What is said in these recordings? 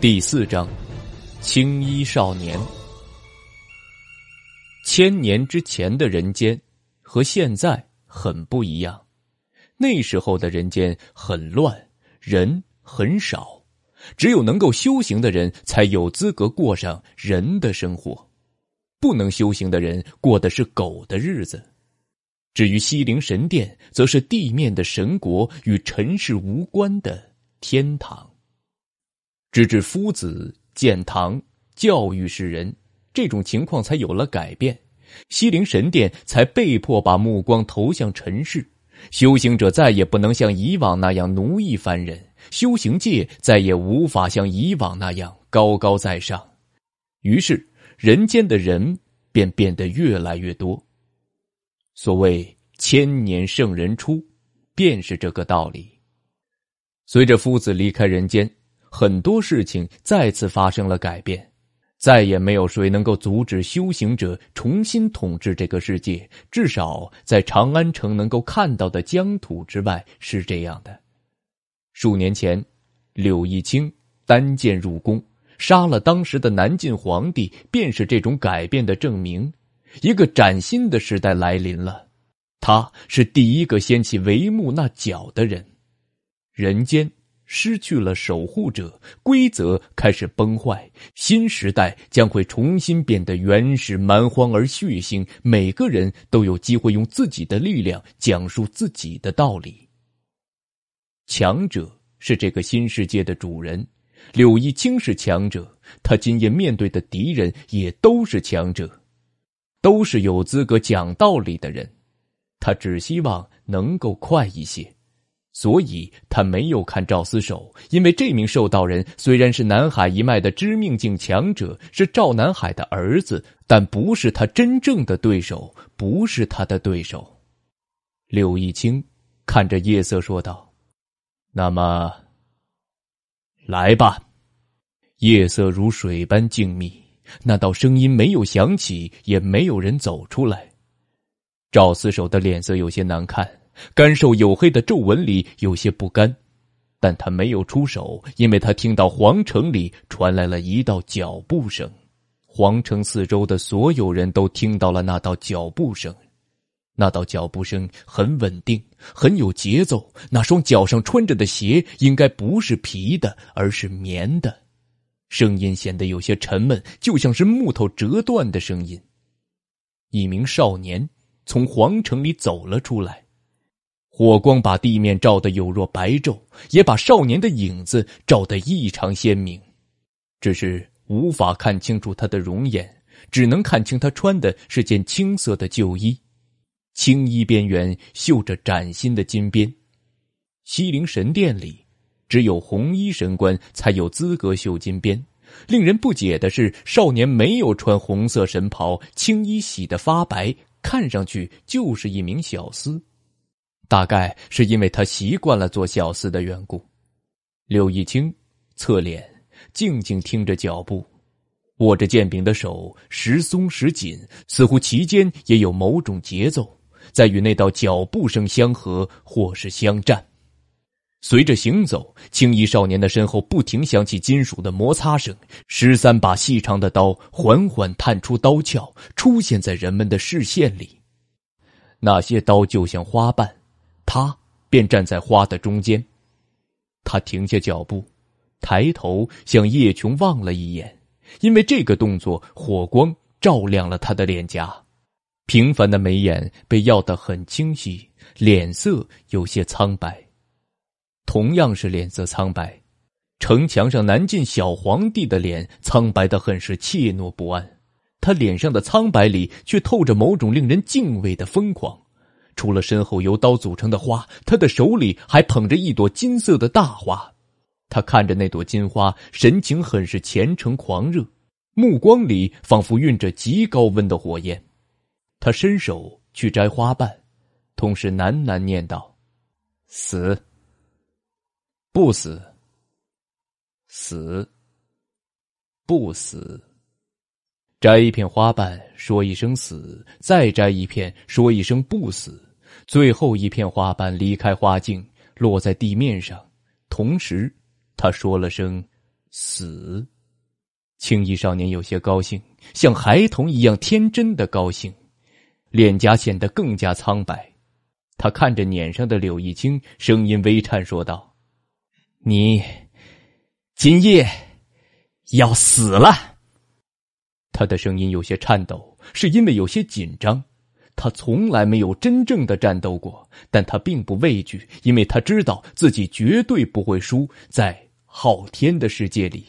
第四章，青衣少年。千年之前的人间和现在很不一样。那时候的人间很乱，人很少，只有能够修行的人才有资格过上人的生活，不能修行的人过的是狗的日子。至于西陵神殿，则是地面的神国，与尘世无关的天堂。直至夫子建堂教育世人，这种情况才有了改变，西陵神殿才被迫把目光投向尘世，修行者再也不能像以往那样奴役凡人，修行界再也无法像以往那样高高在上，于是人间的人便变得越来越多。所谓“千年圣人出”，便是这个道理。随着夫子离开人间。很多事情再次发生了改变，再也没有谁能够阻止修行者重新统治这个世界。至少在长安城能够看到的疆土之外是这样的。数年前，柳毅清单剑入宫，杀了当时的南晋皇帝，便是这种改变的证明。一个崭新的时代来临了，他是第一个掀起帷幕那脚的人，人间。失去了守护者，规则开始崩坏。新时代将会重新变得原始、蛮荒而血腥。每个人都有机会用自己的力量讲述自己的道理。强者是这个新世界的主人。柳一清是强者，他今夜面对的敌人也都是强者，都是有资格讲道理的人。他只希望能够快一些。所以，他没有看赵思守，因为这名受道人虽然是南海一脉的知命境强者，是赵南海的儿子，但不是他真正的对手，不是他的对手。柳毅清看着夜色说道：“那么，来吧。”夜色如水般静谧，那道声音没有响起，也没有人走出来。赵思守的脸色有些难看。干瘦黝黑的皱纹里有些不甘，但他没有出手，因为他听到皇城里传来了一道脚步声。皇城四周的所有人都听到了那道脚步声，那道脚步声很稳定，很有节奏。那双脚上穿着的鞋应该不是皮的，而是棉的。声音显得有些沉闷，就像是木头折断的声音。一名少年从皇城里走了出来。火光把地面照得有若白昼，也把少年的影子照得异常鲜明，只是无法看清楚他的容颜，只能看清他穿的是件青色的旧衣，青衣边缘绣着崭新的金边。西陵神殿里，只有红衣神官才有资格绣金边。令人不解的是，少年没有穿红色神袍，青衣洗得发白，看上去就是一名小厮。大概是因为他习惯了做小厮的缘故，柳毅清侧脸静静听着脚步，握着剑柄的手时松时紧，似乎其间也有某种节奏，在与那道脚步声相合或是相战。随着行走，青衣少年的身后不停响起金属的摩擦声，十三把细长的刀缓缓探出刀鞘，出现在人们的视线里。那些刀就像花瓣。他便站在花的中间，他停下脚步，抬头向叶琼望了一眼，因为这个动作，火光照亮了他的脸颊，平凡的眉眼被耀得很清晰，脸色有些苍白。同样是脸色苍白，城墙上南晋小皇帝的脸苍白的很是怯懦不安，他脸上的苍白里却透着某种令人敬畏的疯狂。除了身后由刀组成的花，他的手里还捧着一朵金色的大花。他看着那朵金花，神情很是虔诚狂热，目光里仿佛蕴着极高温的火焰。他伸手去摘花瓣，同时喃喃念道：“死，不死，死，不死。”摘一片花瓣，说一声“死”，再摘一片，说一声“不死”。最后一片花瓣离开花茎，落在地面上。同时，他说了声“死”。青衣少年有些高兴，像孩童一样天真的高兴，脸颊显得更加苍白。他看着脸上的柳毅清，声音微颤说道：“你今夜要死了。”他的声音有些颤抖，是因为有些紧张。他从来没有真正的战斗过，但他并不畏惧，因为他知道自己绝对不会输。在昊天的世界里，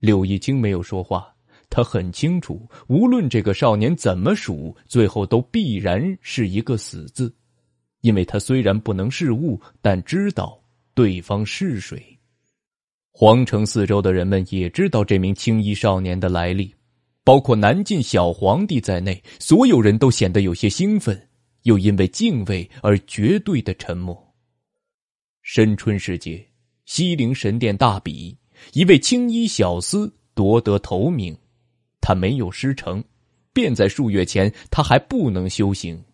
柳一清没有说话，他很清楚，无论这个少年怎么数，最后都必然是一个死字。因为他虽然不能视物，但知道对方是谁。皇城四周的人们也知道这名青衣少年的来历。包括南晋小皇帝在内，所有人都显得有些兴奋，又因为敬畏而绝对的沉默。深春时节，西陵神殿大比，一位青衣小厮夺得头名。他没有师承，便在数月前他还不能修行，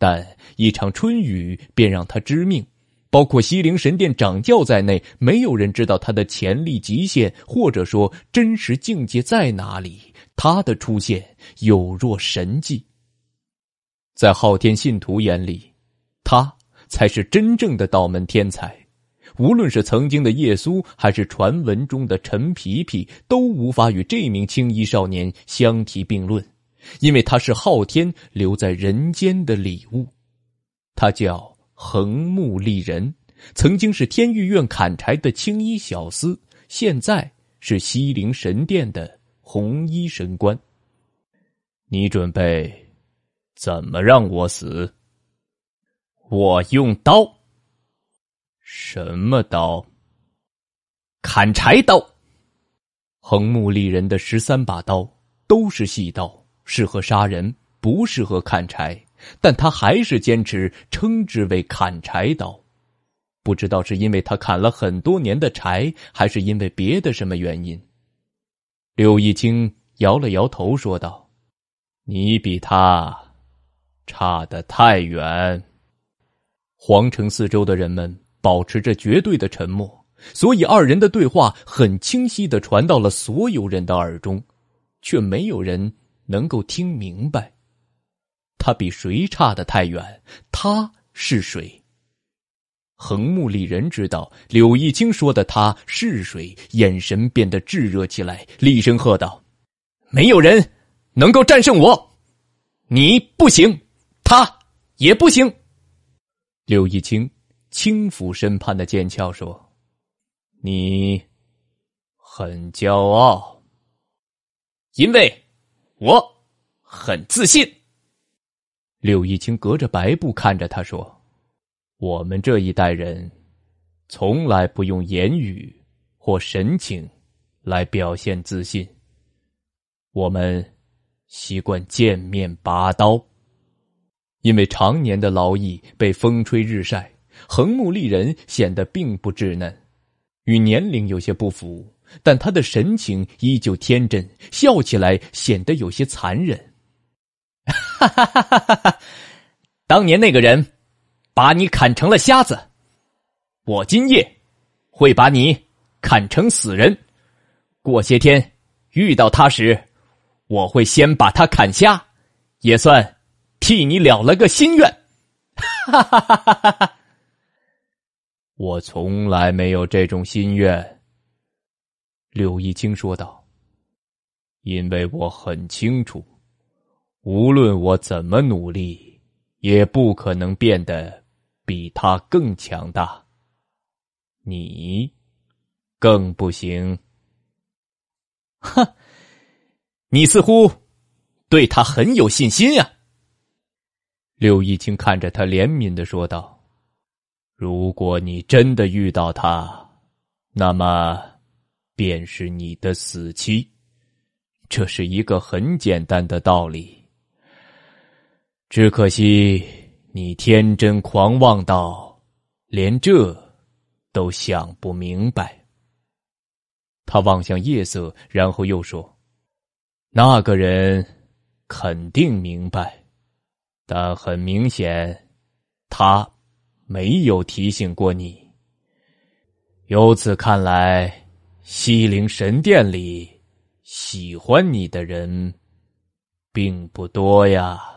但一场春雨便让他知命。包括西陵神殿掌教在内，没有人知道他的潜力极限，或者说真实境界在哪里。他的出现有若神迹。在昊天信徒眼里，他才是真正的道门天才。无论是曾经的耶稣，还是传闻中的陈皮皮，都无法与这名青衣少年相提并论，因为他是昊天留在人间的礼物。他叫横木立人，曾经是天御院砍柴的青衣小厮，现在是西陵神殿的。红衣神官，你准备怎么让我死？我用刀，什么刀？砍柴刀。横木立人的十三把刀都是细刀，适合杀人，不适合砍柴。但他还是坚持称之为砍柴刀，不知道是因为他砍了很多年的柴，还是因为别的什么原因。柳毅清摇了摇头，说道：“你比他差得太远。”皇城四周的人们保持着绝对的沉默，所以二人的对话很清晰的传到了所有人的耳中，却没有人能够听明白。他比谁差的太远？他是谁？横木里人知道柳一清说的他是谁，眼神变得炙热起来，厉声喝道：“没有人能够战胜我，你不行，他也不行。”柳一清轻抚身畔的剑鞘说：“你很骄傲，因为我很自信。”柳一清隔着白布看着他说。我们这一代人，从来不用言语或神情来表现自信。我们习惯见面拔刀，因为常年的劳役被风吹日晒，横木立人显得并不稚嫩，与年龄有些不符。但他的神情依旧天真，笑起来显得有些残忍。哈哈哈哈哈！当年那个人。把你砍成了瞎子，我今夜会把你砍成死人。过些天遇到他时，我会先把他砍瞎，也算替你了了个心愿。哈哈哈哈哈哈！我从来没有这种心愿。”柳一清说道，“因为我很清楚，无论我怎么努力，也不可能变得。”比他更强大，你更不行。哼，你似乎对他很有信心呀。柳一清看着他，怜悯的说道：“如果你真的遇到他，那么便是你的死期。这是一个很简单的道理。只可惜。”你天真狂妄到连这都想不明白。他望向夜色，然后又说：“那个人肯定明白，但很明显，他没有提醒过你。由此看来，西陵神殿里喜欢你的人并不多呀。”